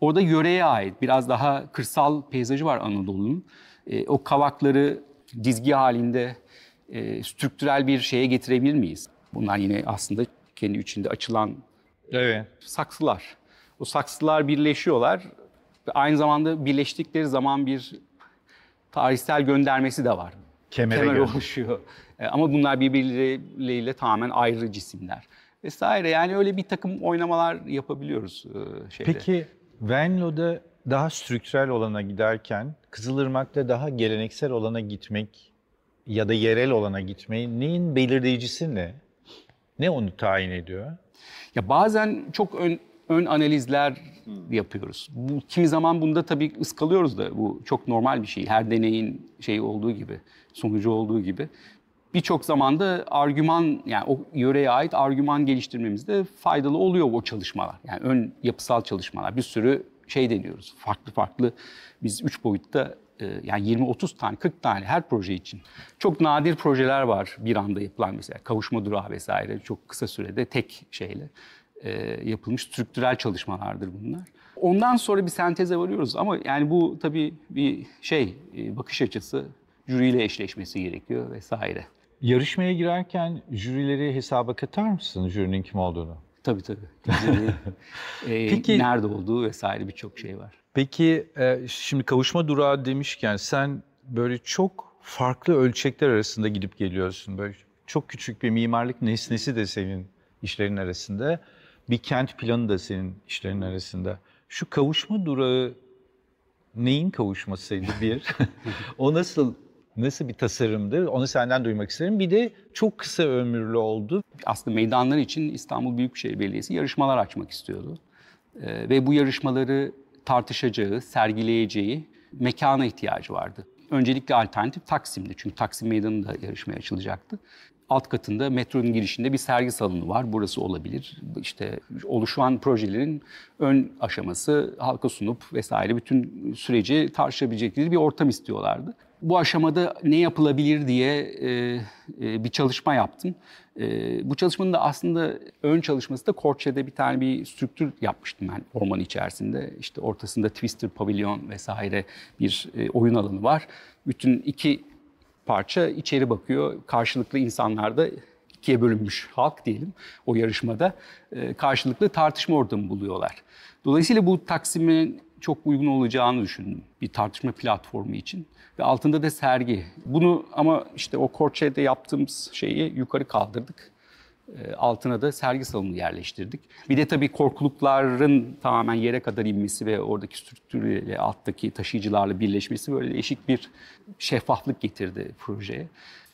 orada yöreye ait biraz daha kırsal peyzajı var Anadolu'nun. E, o kavakları dizgi halinde e, strüktürel bir şeye getirebilir miyiz? Bunlar yine aslında kendi içinde açılan evet. saksılar. O saksılar birleşiyorlar ve aynı zamanda birleştikleri zaman bir tarihsel göndermesi de var. Kemere Kemer oluşuyor. E, ama bunlar birbirleriyle tamamen ayrı cisimler vesaire. Yani öyle bir takım oynamalar yapabiliyoruz e, şeyde. Peki Venlo'da daha strüktürel olana giderken Kızılırmak'ta daha geleneksel olana gitmek ya da yerel olana gitmeyi neyin belirleyicisi ne? Ne onu tayin ediyor? Ya bazen çok ön, ön analizler yapıyoruz. Bu kimi zaman bunda tabii ıskalıyoruz da bu çok normal bir şey. Her deneyin şey olduğu gibi, sonucu olduğu gibi birçok zamanda argüman yani o yöreye ait argüman geliştirmemizde faydalı oluyor o çalışmalar. Yani ön yapısal çalışmalar. Bir sürü şey deniyoruz. Farklı farklı biz üç boyutta e, yani 20-30 tane, 40 tane her proje için çok nadir projeler var bir anda yapılan mesela kavuşma durağı vesaire çok kısa sürede tek şeyle e, yapılmış strüktürel çalışmalardır bunlar. Ondan sonra bir senteze varıyoruz ama yani bu tabii bir şey e, bakış açısı jüriyle eşleşmesi gerekiyor vesaire. Yarışmaya girerken jürileri hesaba katar mısın jürinin kim olduğunu? Tabii tabii. Güzeli, e, Peki, nerede olduğu vesaire birçok şey var. Peki e, şimdi kavuşma durağı demişken sen böyle çok farklı ölçekler arasında gidip geliyorsun. Böyle çok küçük bir mimarlık nesnesi de senin işlerin arasında. Bir kent planı da senin işlerin arasında. Şu kavuşma durağı neyin kavuşmasıydı bir? o nasıl nasıl bir tasarımdı onu senden duymak isterim. Bir de çok kısa ömürlü oldu. Aslında meydanlar için İstanbul Büyükşehir Belediyesi yarışmalar açmak istiyordu. Ee, ve bu yarışmaları tartışacağı, sergileyeceği mekana ihtiyacı vardı. Öncelikle alternatif Taksim'di. Çünkü Taksim Meydanı da yarışmaya açılacaktı. Alt katında metronun girişinde bir sergi salonu var. Burası olabilir. İşte oluşan projelerin ön aşaması halka sunup vesaire bütün süreci tartışabilecekleri bir ortam istiyorlardı bu aşamada ne yapılabilir diye e, e, bir çalışma yaptım. E, bu çalışmanın da aslında ön çalışması da Korçe'de bir tane bir strüktür yapmıştım ben orman içerisinde. İşte ortasında Twister pavilion vesaire bir e, oyun alanı var. Bütün iki parça içeri bakıyor. Karşılıklı insanlar da ikiye bölünmüş halk diyelim o yarışmada e, karşılıklı tartışma ortamı buluyorlar. Dolayısıyla bu Taksim'in çok uygun olacağını düşündüm bir tartışma platformu için. Ve altında da sergi. Bunu ama işte o Korçe'de yaptığımız şeyi yukarı kaldırdık. Ee, altına da sergi salonu yerleştirdik. Bir de tabii korkulukların tamamen yere kadar inmesi ve oradaki strüktürle alttaki taşıyıcılarla birleşmesi böyle değişik bir şeffaflık getirdi projeye.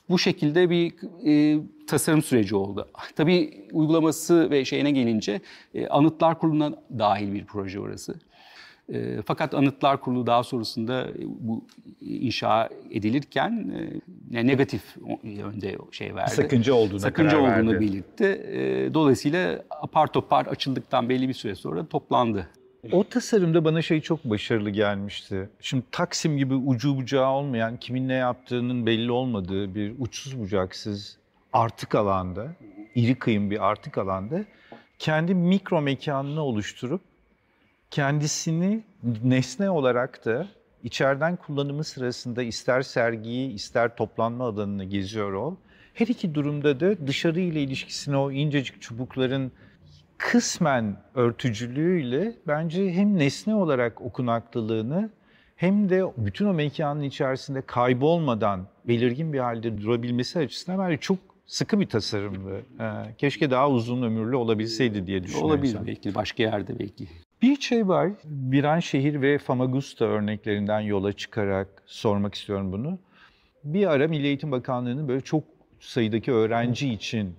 Bu şekilde bir e, tasarım süreci oldu. Tabii uygulaması ve şeyine gelince e, Anıtlar Kurulu'na dahil bir proje orası. E, fakat Anıtlar Kurulu daha sonrasında bu inşa edilirken e, negatif yönde şey verdi. Sakınca olduğuna Sakınca karar olduğunu verdi. belirtti. E, dolayısıyla apar topar açıldıktan belli bir süre sonra toplandı. O tasarımda bana şey çok başarılı gelmişti. Şimdi Taksim gibi ucu bucağı olmayan, kimin ne yaptığının belli olmadığı bir uçsuz bucaksız artık alanda, iri kıyım bir artık alanda kendi mikro mekanını oluşturup kendisini nesne olarak da içeriden kullanımı sırasında ister sergiyi ister toplanma alanını geziyor ol. Her iki durumda da dışarı ile ilişkisini o incecik çubukların kısmen örtücülüğüyle bence hem nesne olarak okunaklılığını hem de bütün o mekanın içerisinde kaybolmadan belirgin bir halde durabilmesi açısından bence çok sıkı bir tasarımdı. Ee, keşke daha uzun ömürlü olabilseydi diye düşünüyorum. Olabilir belki başka yerde belki. Bir şey var, Viranşehir ve Famagusta örneklerinden yola çıkarak sormak istiyorum bunu. Bir ara Milli Eğitim Bakanlığı'nın böyle çok sayıdaki öğrenci için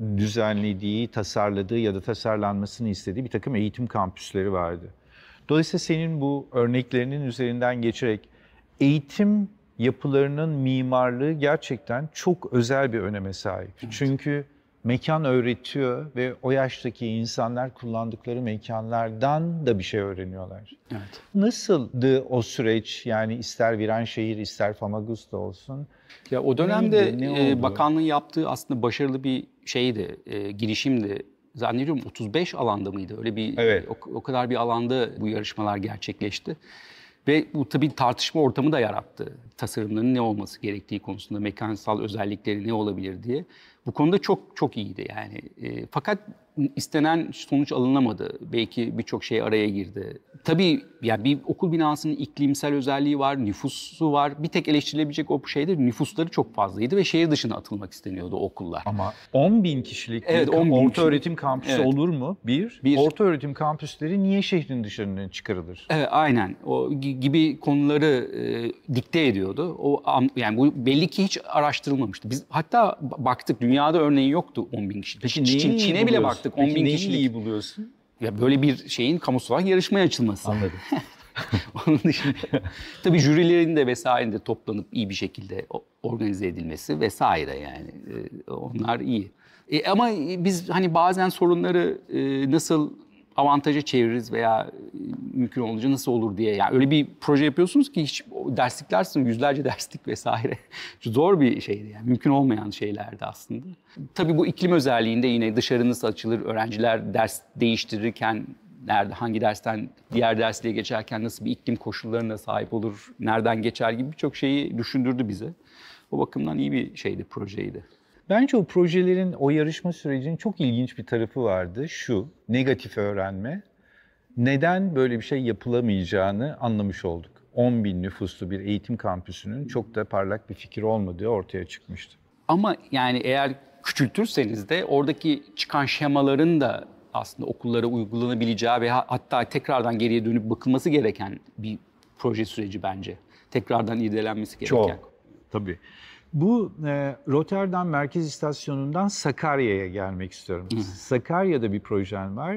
düzenlediği, tasarladığı ya da tasarlanmasını istediği bir takım eğitim kampüsleri vardı. Dolayısıyla senin bu örneklerinin üzerinden geçerek eğitim yapılarının mimarlığı gerçekten çok özel bir öneme sahip. Evet. Çünkü mekan öğretiyor ve o yaştaki insanlar kullandıkları mekanlardan da bir şey öğreniyorlar. Evet. Nasıldı o süreç? Yani ister Viranşehir ister Famagusta olsun. Ya o dönemde Neydi, ne e, bakanlığın yaptığı aslında başarılı bir şeydi, e, girişimdi zannediyorum 35 alanda mıydı? Öyle bir evet. o, o kadar bir alanda bu yarışmalar gerçekleşti. Ve bu tabii tartışma ortamı da yarattı tasarımlarının ne olması gerektiği konusunda mekansal özellikleri ne olabilir diye. Bu konuda çok çok iyiydi yani. E, fakat istenen sonuç alınamadı. Belki birçok şey araya girdi. Tabii yani bir okul binasının iklimsel özelliği var, nüfusu var. Bir tek eleştirilebilecek o şey nüfusları çok fazlaydı ve şehir dışına atılmak isteniyordu okullar. Ama 10 bin kişilik evet, 10 bin orta kişilik. öğretim kampüsü evet. olur mu? Bir, bir, orta öğretim kampüsleri niye şehrin dışından çıkarılır? Evet aynen o gibi konuları e, dikte ediyor oluyordu. O yani bu belli ki hiç araştırılmamıştı. Biz hatta baktık dünyada örneği yoktu 10 bin kişi. Peki Çin, Çin'e bile baktık 10 Peki bin kişi. iyi buluyorsun? Ya böyle bir şeyin kamusal yarışmaya açılması. Anladım. Onun dışında tabii jürilerin de vesaire de toplanıp iyi bir şekilde organize edilmesi vesaire yani ee, onlar iyi. E, ama biz hani bazen sorunları e, nasıl avantaja çeviririz veya e, mümkün olunca nasıl olur diye. Yani öyle bir proje yapıyorsunuz ki hiç dersliklersin yüzlerce derslik vesaire. Zor bir şeydi yani mümkün olmayan şeylerdi aslında. Tabii bu iklim özelliğinde yine dışarı nasıl açılır, öğrenciler ders değiştirirken nerede hangi dersten diğer dersliğe geçerken nasıl bir iklim koşullarına sahip olur, nereden geçer gibi birçok şeyi düşündürdü bize. O bakımdan iyi bir şeydi, projeydi. Bence o projelerin, o yarışma sürecinin çok ilginç bir tarafı vardı. Şu, negatif öğrenme. Neden böyle bir şey yapılamayacağını anlamış olduk. 10 bin nüfuslu bir eğitim kampüsünün çok da parlak bir fikir olmadığı ortaya çıkmıştı. Ama yani eğer küçültürseniz de oradaki çıkan şemaların da aslında okullara uygulanabileceği ve hatta tekrardan geriye dönüp bakılması gereken bir proje süreci bence. Tekrardan irdelenmesi gereken. Çok. Tabii. Bu e, Rotterdam Merkez İstasyonu'ndan Sakarya'ya gelmek istiyorum. Hı. Sakarya'da bir projem var.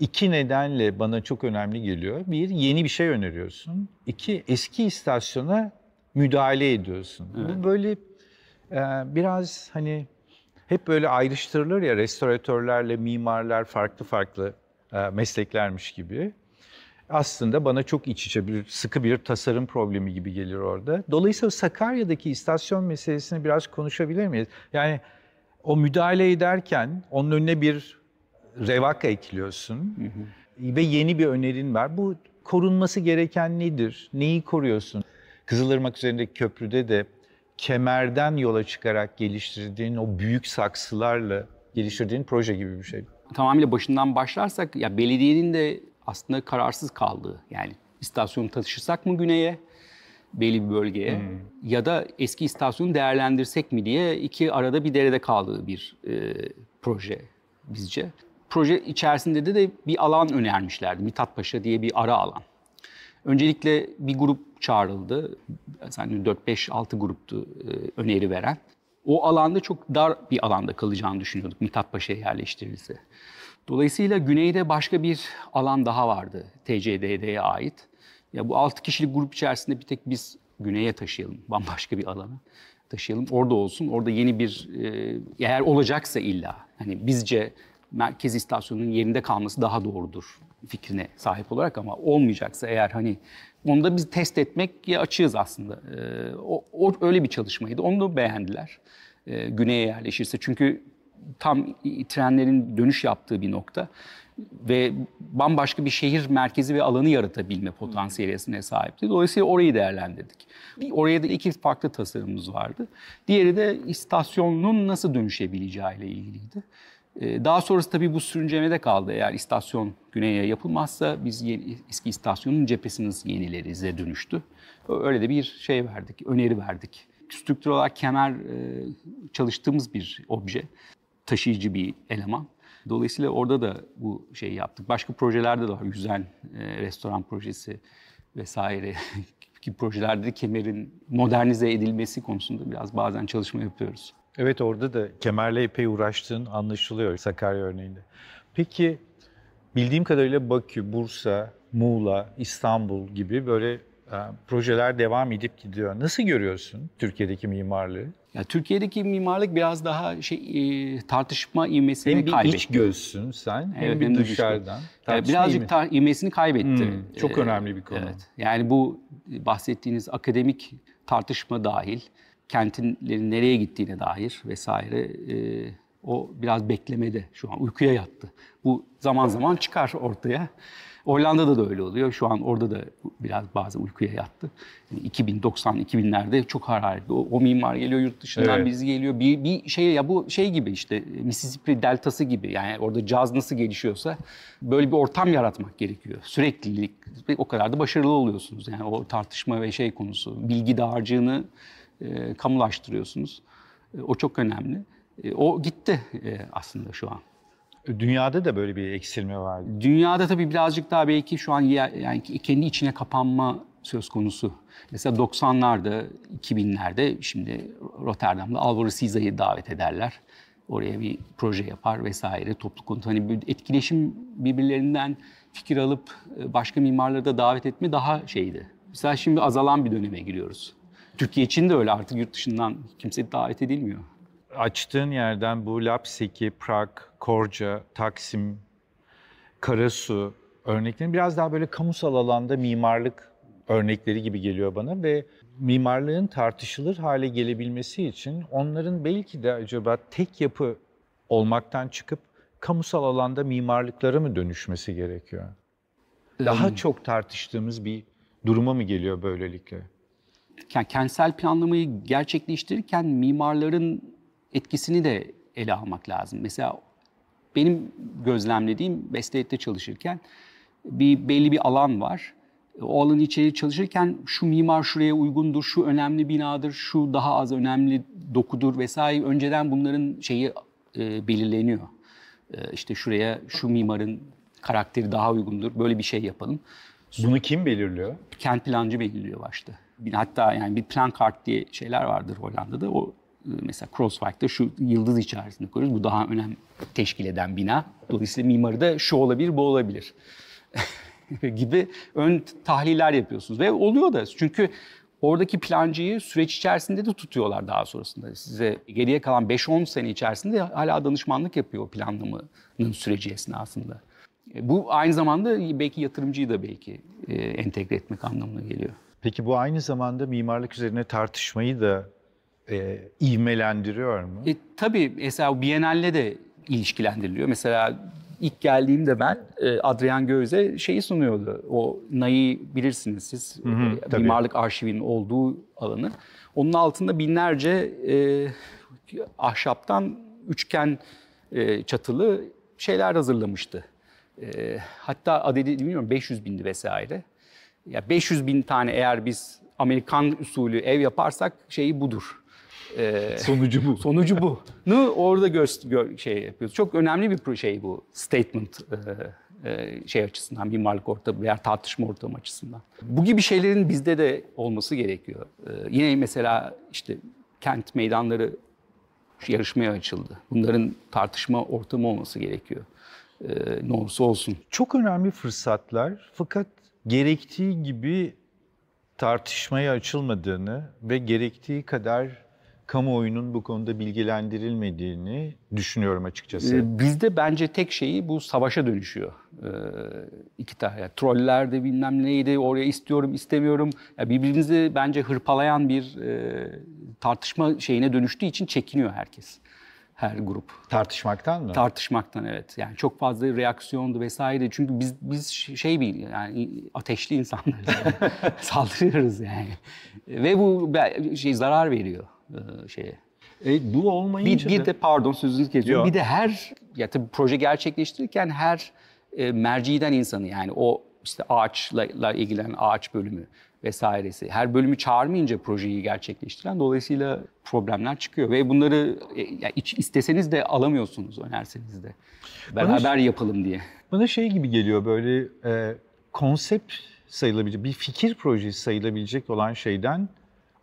İki nedenle bana çok önemli geliyor. Bir, yeni bir şey öneriyorsun. İki, eski istasyona müdahale ediyorsun. Evet. Bu böyle e, biraz hani hep böyle ayrıştırılır ya restoratörlerle mimarlar farklı farklı e, mesleklermiş gibi aslında bana çok iç içe bir sıkı bir tasarım problemi gibi gelir orada. Dolayısıyla Sakarya'daki istasyon meselesini biraz konuşabilir miyiz? Yani o müdahale ederken onun önüne bir revak ekliyorsun hı hı. ve yeni bir önerin var. Bu korunması gereken nedir? Neyi koruyorsun? Kızılırmak üzerindeki köprüde de kemerden yola çıkarak geliştirdiğin o büyük saksılarla geliştirdiğin proje gibi bir şey. Tamamıyla başından başlarsak ya belediyenin de aslında kararsız kaldığı yani istasyonu taşırsak mı güneye belli bir bölgeye hmm. ya da eski istasyonu değerlendirsek mi diye iki arada bir derede kaldığı bir e, proje bizce. Proje içerisinde de, de bir alan önermişlerdi. Mithat diye bir ara alan. Öncelikle bir grup çağrıldı. Yani 4-5-6 gruptu e, öneri veren. O alanda çok dar bir alanda kalacağını düşünüyorduk Mithat Paşa'ya yerleştirilse. Dolayısıyla güneyde başka bir alan daha vardı TCDD'ye ait. Ya bu 6 kişilik grup içerisinde bir tek biz güneye taşıyalım, bambaşka bir alana taşıyalım. Orada olsun, orada yeni bir e, eğer olacaksa illa hani bizce merkez istasyonunun yerinde kalması daha doğrudur fikrine sahip olarak ama olmayacaksa eğer hani onu da biz test etmek açığız aslında. Ee, o, o öyle bir çalışmaydı. Onu da beğendiler. Ee, güneye yerleşirse çünkü tam trenlerin dönüş yaptığı bir nokta ve bambaşka bir şehir merkezi ve alanı yaratabilme potansiyeline sahipti. Dolayısıyla orayı değerlendirdik. Bir, oraya da iki farklı tasarımımız vardı. Diğeri de istasyonun nasıl dönüşebileceği ile ilgiliydi. Ee, daha sonrası tabii bu sürüncemede kaldı. Eğer istasyon güneye yapılmazsa biz yeni, eski istasyonun cephesini yenilerize dönüştü. Öyle de bir şey verdik, öneri verdik. Strüktür olarak kemer e, çalıştığımız bir obje taşıyıcı bir eleman. Dolayısıyla orada da bu şeyi yaptık. Başka projelerde de var. Güzel e, restoran projesi vesaire gibi projelerde de kemerin modernize edilmesi konusunda biraz bazen çalışma yapıyoruz. Evet orada da kemerle epey uğraştığın anlaşılıyor Sakarya örneğinde. Peki bildiğim kadarıyla Bakü, Bursa, Muğla, İstanbul gibi böyle e, projeler devam edip gidiyor. Nasıl görüyorsun Türkiye'deki mimarlığı? Ya Türkiye'deki mimarlık biraz daha şey e, tartışma ivmesini kaybetti. Hem bir kaybetti. iç gözsün sen evet, hem bir hem dışarıdan. Tartışma birazcık ivme. tar- ivmesini kaybetti. Hmm, çok e, önemli bir konu. Evet. Yani bu bahsettiğiniz akademik tartışma dahil, kentinlerin nereye gittiğine dair vesaire e, o biraz beklemede şu an uykuya yattı. Bu zaman zaman çıkar ortaya. Hollanda'da da öyle oluyor. Şu an orada da biraz bazı uykuya yattı. Yani 2090 2000'lerde çok hararetli. O, o mimar geliyor yurt dışından evet. bizi geliyor. Bir, bir şey ya bu şey gibi işte Mississippi deltası gibi. Yani orada caz nasıl gelişiyorsa böyle bir ortam yaratmak gerekiyor. Süreklilik o kadar da başarılı oluyorsunuz. Yani o tartışma ve şey konusu bilgi dağarcığını e, kamulaştırıyorsunuz. E, o çok önemli. E, o gitti e, aslında şu an. Dünyada da böyle bir eksilme var. Dünyada tabii birazcık daha belki şu an yani kendi içine kapanma söz konusu. Mesela 90'larda, 2000'lerde şimdi Rotterdam'da Alvaro Siza'yı davet ederler. Oraya bir proje yapar vesaire. Toplu konut hani bir etkileşim birbirlerinden fikir alıp e, başka mimarları da davet etme daha şeydi. Mesela şimdi azalan bir döneme giriyoruz. Türkiye için de öyle artık yurt dışından kimse davet edilmiyor açtığın yerden bu Lapseki, Prag, Korca, Taksim, Karasu örneklerin biraz daha böyle kamusal alanda mimarlık örnekleri gibi geliyor bana ve mimarlığın tartışılır hale gelebilmesi için onların belki de acaba tek yapı olmaktan çıkıp kamusal alanda mimarlıklara mı dönüşmesi gerekiyor? Daha hmm. çok tartıştığımız bir duruma mı geliyor böylelikle? Yani kentsel planlamayı gerçekleştirirken mimarların etkisini de ele almak lazım. Mesela benim gözlemlediğim Besteyet'te çalışırken bir belli bir alan var. O alanın içeri çalışırken şu mimar şuraya uygundur, şu önemli binadır, şu daha az önemli dokudur vesaire. Önceden bunların şeyi e, belirleniyor. E, işte şuraya şu mimarın karakteri daha uygundur, böyle bir şey yapalım. Bunu kim belirliyor? Kent plancı belirliyor başta. Hatta yani bir plan kart diye şeyler vardır Hollanda'da. O mesela Crossfight'ta şu yıldız içerisinde koyuyoruz. Bu daha önemli teşkil eden bina. Dolayısıyla mimarı da şu olabilir, bu olabilir gibi ön tahliller yapıyorsunuz. Ve oluyor da çünkü oradaki plancıyı süreç içerisinde de tutuyorlar daha sonrasında. Size geriye kalan 5-10 sene içerisinde hala danışmanlık yapıyor planlamanın süreci esnasında. E, bu aynı zamanda belki yatırımcıyı da belki e, entegre etmek anlamına geliyor. Peki bu aynı zamanda mimarlık üzerine tartışmayı da e, ivmelendiriyor mu? E, tabii mesela Biennale de ilişkilendiriliyor. Mesela ilk geldiğimde ben e, Adrian Göze şeyi sunuyordu. O NAI bilirsiniz siz. Hı hı, e, mimarlık arşivinin olduğu alanı. Onun altında binlerce e, ahşaptan üçgen e, çatılı şeyler hazırlamıştı. E, hatta adedi bilmiyorum 500 bindi vesaire. Ya 500 bin tane eğer biz Amerikan usulü ev yaparsak şeyi budur e, sonucu bu. Sonucu bu. Nu orada gö şey yapıyoruz. Çok önemli bir şey bu statement e, e, şey açısından, mimarlık ortamı veya tartışma ortamı açısından. Bu gibi şeylerin bizde de olması gerekiyor. E, yine mesela işte kent meydanları yarışmaya açıldı. Bunların tartışma ortamı olması gerekiyor. E, ne olursa olsun. Çok önemli fırsatlar fakat gerektiği gibi tartışmaya açılmadığını ve gerektiği kadar kamuoyunun bu konuda bilgilendirilmediğini düşünüyorum açıkçası. Ee, bizde bence tek şeyi bu savaşa dönüşüyor. Ee, iki tane yani de bilmem neydi oraya istiyorum istemiyorum. Yani birbirimizi bence hırpalayan bir e, tartışma şeyine dönüştüğü için çekiniyor herkes. Her grup. Tartışmaktan mı? Tartışmaktan evet. Yani çok fazla reaksiyondu vesaire. Çünkü biz biz şey bir yani ateşli insanlarız. Yani. Saldırıyoruz yani. Ve bu şey zarar veriyor e, şeye. E, bu olmayınca bir, bir de, de pardon sözünü kesiyorum. Bir de her ya tabii proje gerçekleştirirken her e, merciden insanı yani o işte ağaçla ilgilenen ağaç bölümü vesairesi. Her bölümü çağırmayınca projeyi gerçekleştiren dolayısıyla problemler çıkıyor ve bunları e, yani isteseniz de alamıyorsunuz önerseniz de. Beraber bana, yapalım diye. Bana şey gibi geliyor böyle e, konsept sayılabilecek bir fikir projesi sayılabilecek olan şeyden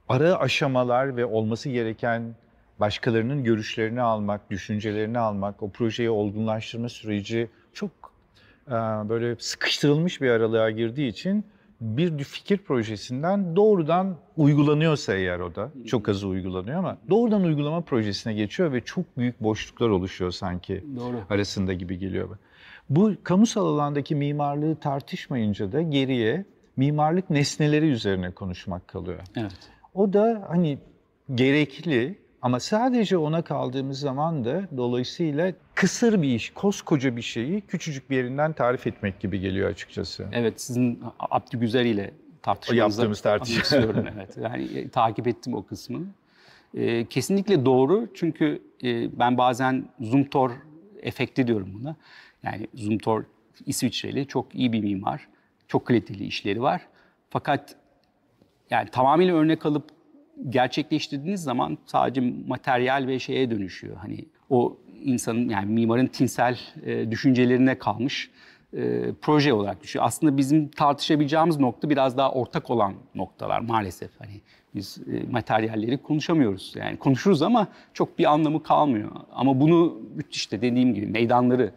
ara aşamalar ve olması gereken başkalarının görüşlerini almak, düşüncelerini almak, o projeyi olgunlaştırma süreci çok e, böyle sıkıştırılmış bir aralığa girdiği için bir fikir projesinden doğrudan uygulanıyorsa eğer o da çok az uygulanıyor ama doğrudan uygulama projesine geçiyor ve çok büyük boşluklar oluşuyor sanki Doğru. arasında gibi geliyor. Bu kamusal alandaki mimarlığı tartışmayınca da geriye mimarlık nesneleri üzerine konuşmak kalıyor. Evet. O da hani gerekli ama sadece ona kaldığımız zaman da dolayısıyla kısır bir iş, koskoca bir şeyi küçücük bir yerinden tarif etmek gibi geliyor açıkçası. Evet, sizin Abdü Güzel ile tartışmanızı yaptığımız tartışma. evet. Yani e, takip ettim o kısmı. Ee, kesinlikle doğru çünkü e, ben bazen Zoom efekti diyorum buna. Yani Zoom İsviçreli çok iyi bir mimar. Çok kaliteli işleri var. Fakat yani tamamıyla örnek alıp gerçekleştirdiğiniz zaman sadece materyal ve şeye dönüşüyor. Hani o insanın yani mimarın tinsel e, düşüncelerine kalmış e, proje olarak düşüyor. Aslında bizim tartışabileceğimiz nokta biraz daha ortak olan noktalar maalesef. Hani biz e, materyalleri konuşamıyoruz. Yani konuşuruz ama çok bir anlamı kalmıyor. Ama bunu işte dediğim gibi meydanları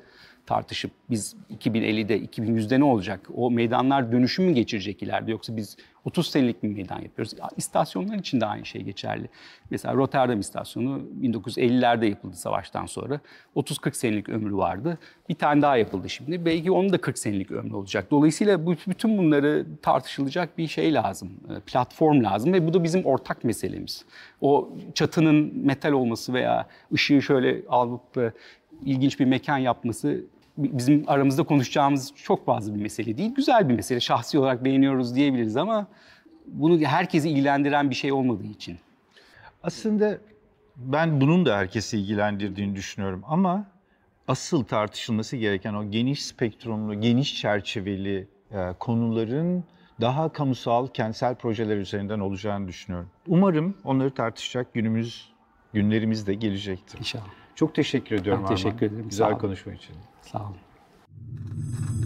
tartışıp biz 2050'de, 2100'de ne olacak? O meydanlar dönüşüm mü geçirecek ileride yoksa biz 30 senelik bir meydan yapıyoruz? İstasyonlar için de aynı şey geçerli. Mesela Rotterdam istasyonu 1950'lerde yapıldı savaştan sonra. 30-40 senelik ömrü vardı. Bir tane daha yapıldı şimdi. Belki onun da 40 senelik ömrü olacak. Dolayısıyla bütün bunları tartışılacak bir şey lazım. E, platform lazım ve bu da bizim ortak meselemiz. O çatının metal olması veya ışığı şöyle alıp ilginç bir mekan yapması bizim aramızda konuşacağımız çok fazla bir mesele değil. Güzel bir mesele. Şahsi olarak beğeniyoruz diyebiliriz ama bunu herkesi ilgilendiren bir şey olmadığı için. Aslında ben bunun da herkesi ilgilendirdiğini düşünüyorum ama asıl tartışılması gereken o geniş spektrumlu, geniş çerçeveli e, konuların daha kamusal, kentsel projeler üzerinden olacağını düşünüyorum. Umarım onları tartışacak günümüz, günlerimiz de gelecektir. İnşallah. Çok teşekkür ediyorum. Ben teşekkür ederim. Güzel konuşma için. Sağ olun.